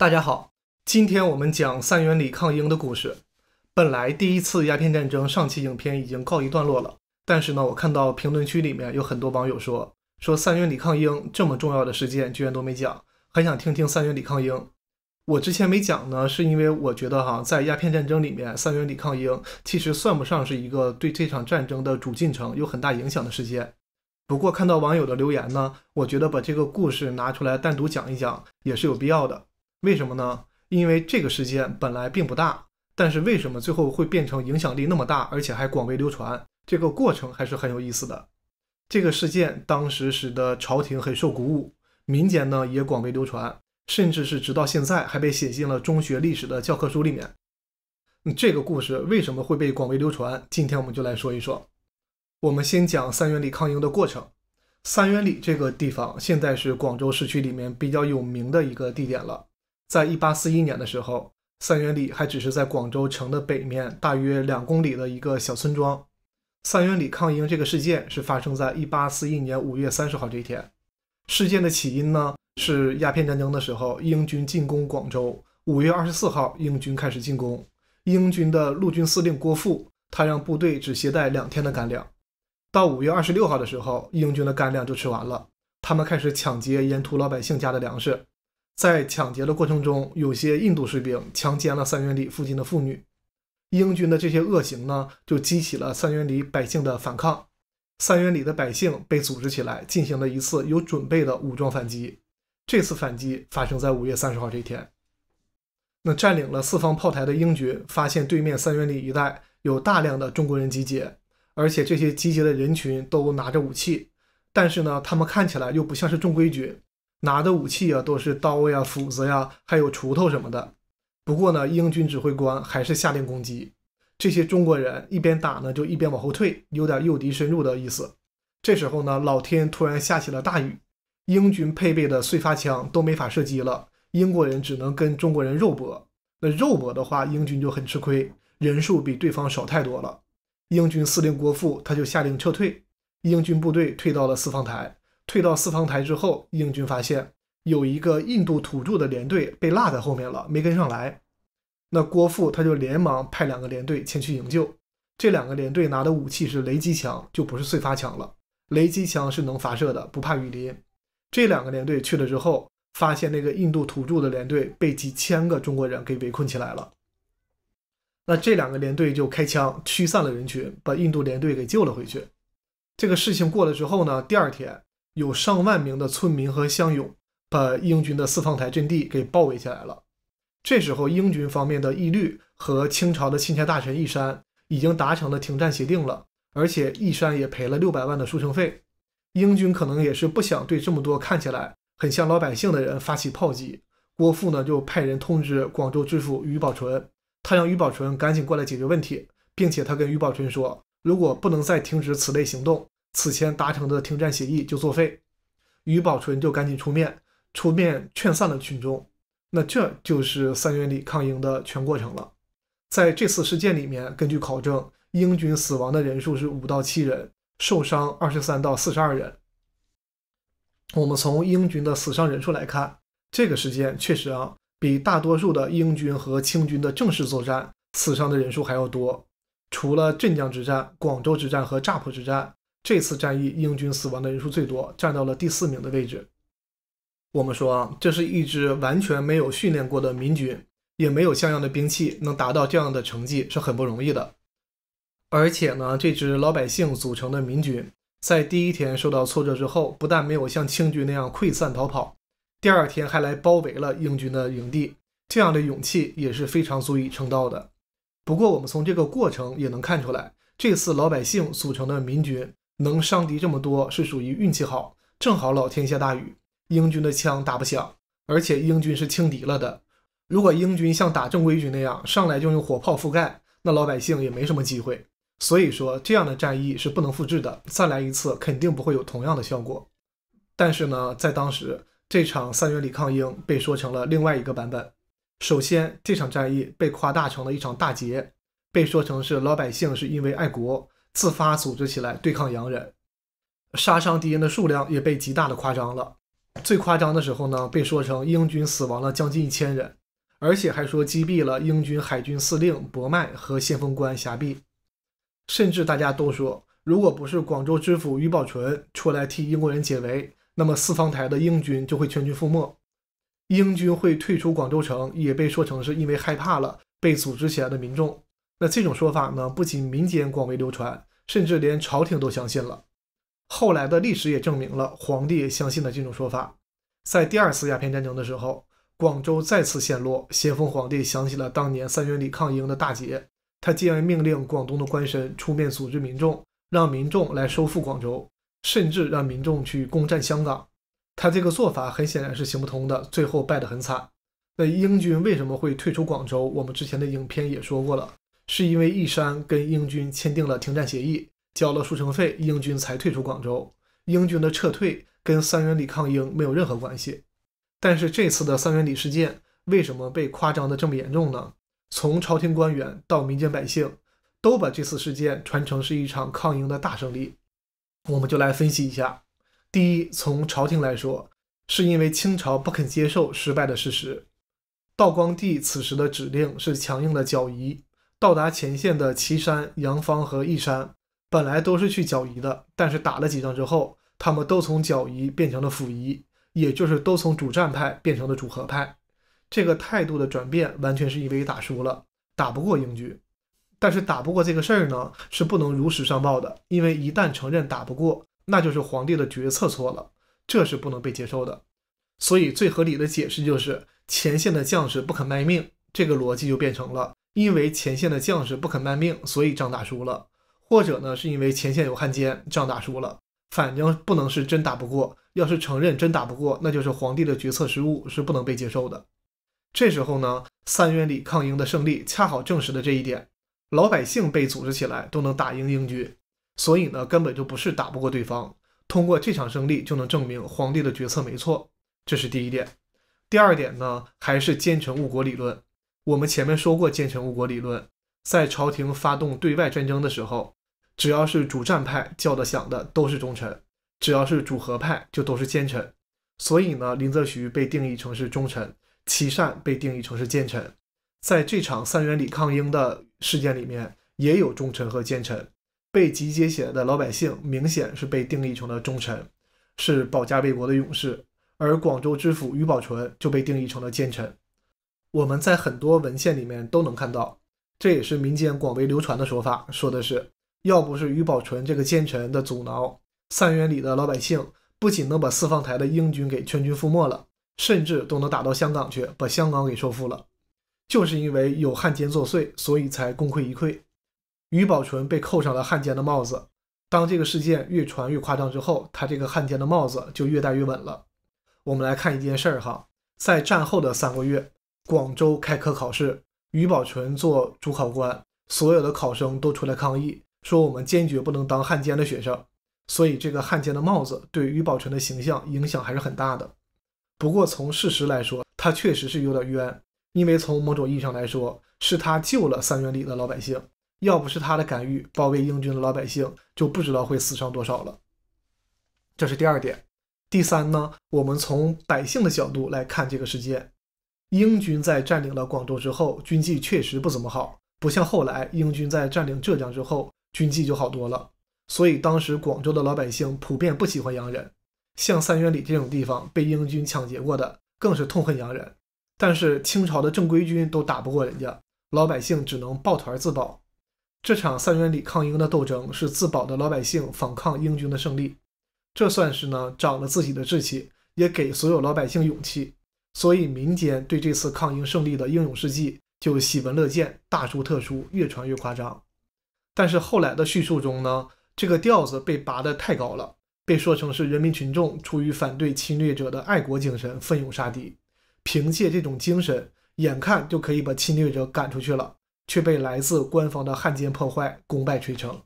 大家好，今天我们讲三元里抗英的故事。本来第一次鸦片战争上期影片已经告一段落了，但是呢，我看到评论区里面有很多网友说说三元里抗英这么重要的事件居然都没讲，很想听听三元里抗英。我之前没讲呢，是因为我觉得哈，在鸦片战争里面，三元里抗英其实算不上是一个对这场战争的主进程有很大影响的事件。不过看到网友的留言呢，我觉得把这个故事拿出来单独讲一讲也是有必要的。为什么呢？因为这个事件本来并不大，但是为什么最后会变成影响力那么大，而且还广为流传？这个过程还是很有意思的。这个事件当时使得朝廷很受鼓舞，民间呢也广为流传，甚至是直到现在还被写进了中学历史的教科书里面。这个故事为什么会被广为流传？今天我们就来说一说。我们先讲三元里抗英的过程。三元里这个地方现在是广州市区里面比较有名的一个地点了。在一八四一年的时候，三元里还只是在广州城的北面大约两公里的一个小村庄。三元里抗英这个事件是发生在一八四一年五月三十号这一天。事件的起因呢，是鸦片战争的时候，英军进攻广州。五月二十四号，英军开始进攻。英军的陆军司令郭富，他让部队只携带两天的干粮。到五月二十六号的时候，英军的干粮就吃完了，他们开始抢劫沿途老百姓家的粮食。在抢劫的过程中，有些印度士兵强奸了三元里附近的妇女。英军的这些恶行呢，就激起了三元里百姓的反抗。三元里的百姓被组织起来，进行了一次有准备的武装反击。这次反击发生在五月三十号这一天。那占领了四方炮台的英军发现，对面三元里一带有大量的中国人集结，而且这些集结的人群都拿着武器，但是呢，他们看起来又不像是正规军。拿的武器啊，都是刀呀、斧子呀，还有锄头什么的。不过呢，英军指挥官还是下令攻击。这些中国人一边打呢，就一边往后退，有点诱敌深入的意思。这时候呢，老天突然下起了大雨，英军配备的碎发枪都没法射击了。英国人只能跟中国人肉搏。那肉搏的话，英军就很吃亏，人数比对方少太多了。英军司令郭富他就下令撤退，英军部队退到了四方台。退到四方台之后，英军发现有一个印度土著的连队被落在后面了，没跟上来。那郭富他就连忙派两个连队前去营救。这两个连队拿的武器是雷击枪，就不是碎发枪了。雷击枪是能发射的，不怕雨淋。这两个连队去了之后，发现那个印度土著的连队被几千个中国人给围困起来了。那这两个连队就开枪驱散了人群，把印度连队给救了回去。这个事情过了之后呢，第二天。有上万名的村民和乡勇把英军的四方台阵地给包围起来了。这时候，英军方面的义律和清朝的钦差大臣奕山已经达成了停战协定了，而且奕山也赔了六百万的书城费。英军可能也是不想对这么多看起来很像老百姓的人发起炮击。郭富呢就派人通知广州知府于宝纯，他让于宝纯赶紧过来解决问题，并且他跟于宝纯说，如果不能再停止此类行动。此前达成的停战协议就作废，于宝纯就赶紧出面，出面劝散了群众。那这就是三元里抗英的全过程了。在这次事件里面，根据考证，英军死亡的人数是五到七人，受伤二十三到四十二人。我们从英军的死伤人数来看，这个事件确实啊，比大多数的英军和清军的正式作战死伤的人数还要多。除了镇江之战、广州之战和乍浦之战。这次战役，英军死亡的人数最多，占到了第四名的位置。我们说，这是一支完全没有训练过的民军，也没有像样的兵器，能达到这样的成绩是很不容易的。而且呢，这支老百姓组成的民军，在第一天受到挫折之后，不但没有像清军那样溃散逃跑，第二天还来包围了英军的营地，这样的勇气也是非常足以称道的。不过，我们从这个过程也能看出来，这次老百姓组成的民军。能伤敌这么多是属于运气好，正好老天下大雨，英军的枪打不响，而且英军是轻敌了的。如果英军像打正规军那样上来就用火炮覆盖，那老百姓也没什么机会。所以说，这样的战役是不能复制的，再来一次肯定不会有同样的效果。但是呢，在当时这场三元里抗英被说成了另外一个版本。首先，这场战役被夸大成了一场大捷，被说成是老百姓是因为爱国。自发组织起来对抗洋人，杀伤敌人的数量也被极大的夸张了。最夸张的时候呢，被说成英军死亡了将近一千人，而且还说击毙了英军海军司令伯麦和先锋官霞壁。甚至大家都说，如果不是广州知府余宝纯出来替英国人解围，那么四方台的英军就会全军覆没，英军会退出广州城，也被说成是因为害怕了被组织起来的民众。那这种说法呢，不仅民间广为流传，甚至连朝廷都相信了。后来的历史也证明了，皇帝也相信了这种说法。在第二次鸦片战争的时候，广州再次陷落，咸丰皇帝想起了当年三元里抗英的大捷，他竟然命令广东的官绅出面组织民众，让民众来收复广州，甚至让民众去攻占香港。他这个做法很显然是行不通的，最后败得很惨。那英军为什么会退出广州？我们之前的影片也说过了。是因为义山跟英军签订了停战协议，交了赎城费，英军才退出广州。英军的撤退跟三元里抗英没有任何关系。但是这次的三元里事件为什么被夸张的这么严重呢？从朝廷官员到民间百姓，都把这次事件传承是一场抗英的大胜利。我们就来分析一下。第一，从朝廷来说，是因为清朝不肯接受失败的事实。道光帝此时的指令是强硬的剿夷。到达前线的岐山、杨方和义山本来都是去角夷的，但是打了几仗之后，他们都从角夷变成了辅夷，也就是都从主战派变成了主和派。这个态度的转变完全是因为打输了，打不过英军。但是打不过这个事儿呢，是不能如实上报的，因为一旦承认打不过，那就是皇帝的决策错了，这是不能被接受的。所以最合理的解释就是前线的将士不肯卖命。这个逻辑就变成了。因为前线的将士不肯卖命，所以仗打输了；或者呢，是因为前线有汉奸，仗打输了。反正不能是真打不过。要是承认真打不过，那就是皇帝的决策失误，是不能被接受的。这时候呢，三元里抗英的胜利恰好证实了这一点：老百姓被组织起来都能打赢英军，所以呢，根本就不是打不过对方。通过这场胜利就能证明皇帝的决策没错。这是第一点。第二点呢，还是奸臣误国理论。我们前面说过“奸臣误国”理论，在朝廷发动对外战争的时候，只要是主战派叫的、响的都是忠臣；只要是主和派，就都是奸臣。所以呢，林则徐被定义成是忠臣，琦善被定义成是奸臣。在这场三元里抗英的事件里面，也有忠臣和奸臣。被集结起来的老百姓明显是被定义成了忠臣，是保家卫国的勇士；而广州知府余宝纯就被定义成了奸臣。我们在很多文献里面都能看到，这也是民间广为流传的说法，说的是要不是于宝纯这个奸臣的阻挠，三元里的老百姓不仅能把四方台的英军给全军覆没了，甚至都能打到香港去，把香港给收复了。就是因为有汉奸作祟，所以才功亏一篑。于宝纯被扣上了汉奸的帽子。当这个事件越传越夸张之后，他这个汉奸的帽子就越戴越稳了。我们来看一件事儿哈，在战后的三个月。广州开科考试，余宝纯做主考官，所有的考生都出来抗议，说我们坚决不能当汉奸的学生。所以这个汉奸的帽子对余保纯的形象影响还是很大的。不过从事实来说，他确实是有点冤，因为从某种意义上来说，是他救了三元里的老百姓，要不是他的干预，包围英军的老百姓就不知道会死伤多少了。这是第二点。第三呢，我们从百姓的角度来看这个世界。英军在占领了广州之后，军纪确实不怎么好，不像后来英军在占领浙江之后，军纪就好多了。所以当时广州的老百姓普遍不喜欢洋人，像三元里这种地方被英军抢劫过的，更是痛恨洋人。但是清朝的正规军都打不过人家，老百姓只能抱团自保。这场三元里抗英的斗争是自保的老百姓反抗英军的胜利，这算是呢长了自己的志气，也给所有老百姓勇气。所以，民间对这次抗英胜利的英勇事迹就喜闻乐见，大书特书，越传越夸张。但是后来的叙述中呢，这个调子被拔得太高了，被说成是人民群众出于反对侵略者的爱国精神，奋勇杀敌，凭借这种精神，眼看就可以把侵略者赶出去了，却被来自官方的汉奸破坏，功败垂成。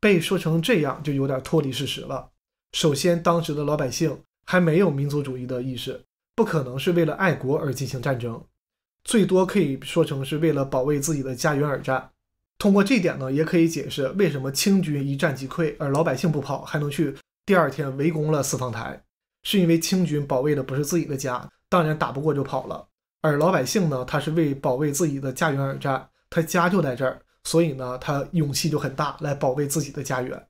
被说成这样就有点脱离事实了。首先，当时的老百姓还没有民族主义的意识。不可能是为了爱国而进行战争，最多可以说成是为了保卫自己的家园而战。通过这点呢，也可以解释为什么清军一战即溃，而老百姓不跑，还能去第二天围攻了四方台，是因为清军保卫的不是自己的家，当然打不过就跑了。而老百姓呢，他是为保卫自己的家园而战，他家就在这儿，所以呢，他勇气就很大，来保卫自己的家园。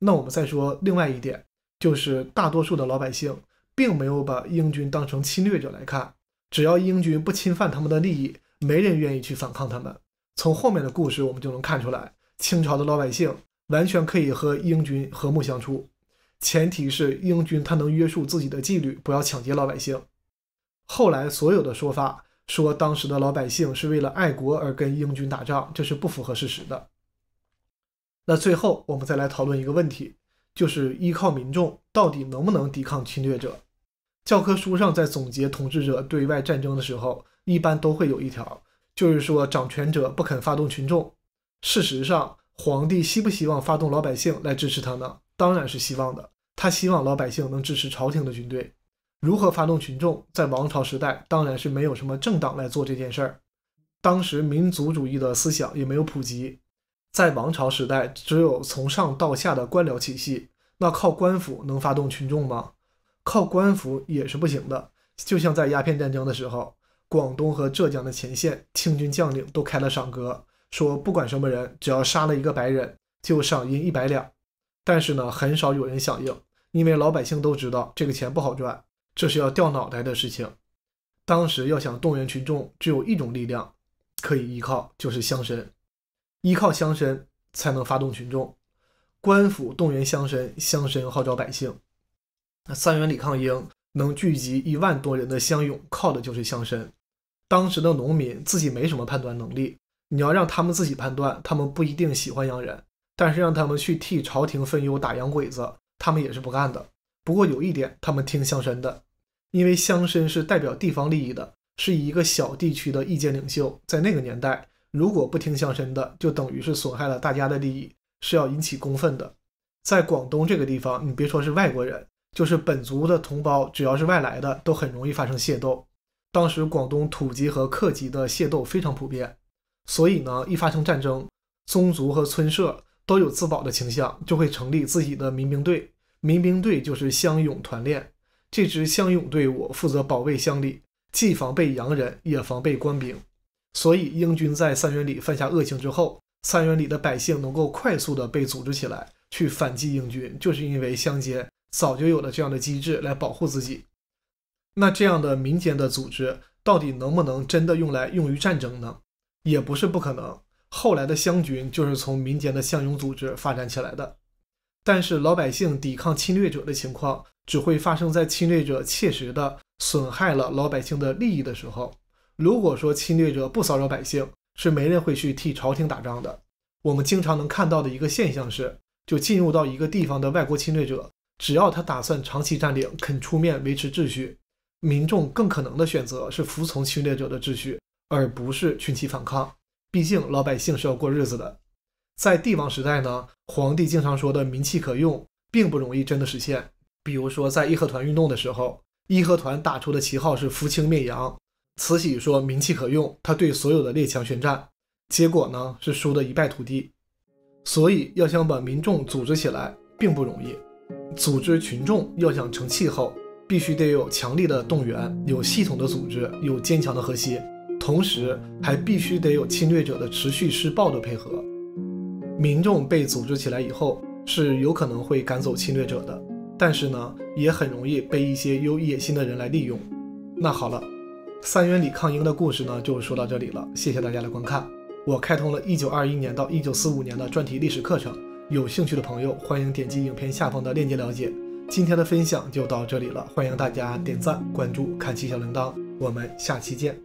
那我们再说另外一点，就是大多数的老百姓。并没有把英军当成侵略者来看，只要英军不侵犯他们的利益，没人愿意去反抗他们。从后面的故事我们就能看出来，清朝的老百姓完全可以和英军和睦相处，前提是英军他能约束自己的纪律，不要抢劫老百姓。后来所有的说法说当时的老百姓是为了爱国而跟英军打仗，这是不符合事实的。那最后我们再来讨论一个问题，就是依靠民众到底能不能抵抗侵略者？教科书上在总结统治者对外战争的时候，一般都会有一条，就是说掌权者不肯发动群众。事实上，皇帝希不希望发动老百姓来支持他呢？当然是希望的。他希望老百姓能支持朝廷的军队。如何发动群众？在王朝时代，当然是没有什么政党来做这件事儿。当时民族主义的思想也没有普及。在王朝时代，只有从上到下的官僚体系，那靠官府能发动群众吗？靠官府也是不行的，就像在鸦片战争的时候，广东和浙江的前线清军将领都开了赏格，说不管什么人，只要杀了一个白人，就赏银一百两。但是呢，很少有人响应，因为老百姓都知道这个钱不好赚，这是要掉脑袋的事情。当时要想动员群众，只有一种力量可以依靠，就是乡绅，依靠乡绅才能发动群众，官府动员乡绅，乡绅号召百姓。三元李抗英能聚集一万多人的乡勇，靠的就是乡绅。当时的农民自己没什么判断能力，你要让他们自己判断，他们不一定喜欢洋人；但是让他们去替朝廷分忧，打洋鬼子，他们也是不干的。不过有一点，他们听乡绅的，因为乡绅是代表地方利益的，是一个小地区的意见领袖。在那个年代，如果不听乡绅的，就等于是损害了大家的利益，是要引起公愤的。在广东这个地方，你别说是外国人。就是本族的同胞，只要是外来的，都很容易发生械斗。当时广东土籍和客籍的械斗非常普遍，所以呢，一发生战争，宗族和村社都有自保的倾向，就会成立自己的民兵队。民兵队就是乡勇团练，这支乡勇队伍负责保卫乡里，既防备洋人，也防备官兵。所以英军在三元里犯下恶行之后，三元里的百姓能够快速的被组织起来去反击英军，就是因为乡间早就有了这样的机制来保护自己，那这样的民间的组织到底能不能真的用来用于战争呢？也不是不可能。后来的湘军就是从民间的相勇组织发展起来的。但是老百姓抵抗侵略者的情况，只会发生在侵略者切实的损害了老百姓的利益的时候。如果说侵略者不骚扰百姓，是没人会去替朝廷打仗的。我们经常能看到的一个现象是，就进入到一个地方的外国侵略者。只要他打算长期占领，肯出面维持秩序，民众更可能的选择是服从侵略者的秩序，而不是群起反抗。毕竟老百姓是要过日子的。在帝王时代呢，皇帝经常说的民气可用，并不容易真的实现。比如说在义和团运动的时候，义和团打出的旗号是扶清灭洋，慈禧说民气可用，他对所有的列强宣战，结果呢是输得一败涂地。所以要想把民众组织起来，并不容易。组织群众要想成气候，必须得有强力的动员，有系统的组织，有坚强的核心，同时还必须得有侵略者的持续施暴的配合。民众被组织起来以后，是有可能会赶走侵略者的，但是呢，也很容易被一些有野心的人来利用。那好了，三元里抗英的故事呢，就说到这里了。谢谢大家的观看。我开通了一九二一年到一九四五年的专题历史课程。有兴趣的朋友，欢迎点击影片下方的链接了解。今天的分享就到这里了，欢迎大家点赞、关注、开启小铃铛，我们下期见。